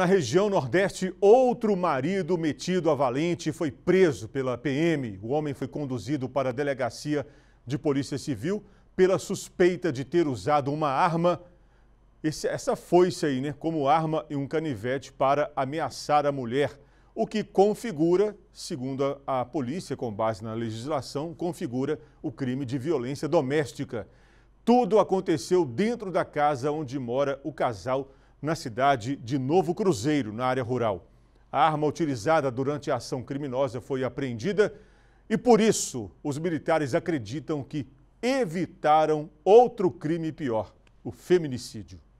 Na região Nordeste, outro marido metido a valente foi preso pela PM. O homem foi conduzido para a delegacia de Polícia Civil pela suspeita de ter usado uma arma. Esse, essa foice aí, né? Como arma e um canivete para ameaçar a mulher. O que configura, segundo a, a polícia, com base na legislação, configura o crime de violência doméstica. Tudo aconteceu dentro da casa onde mora o casal na cidade de Novo Cruzeiro, na área rural. A arma utilizada durante a ação criminosa foi apreendida e, por isso, os militares acreditam que evitaram outro crime pior: o feminicídio.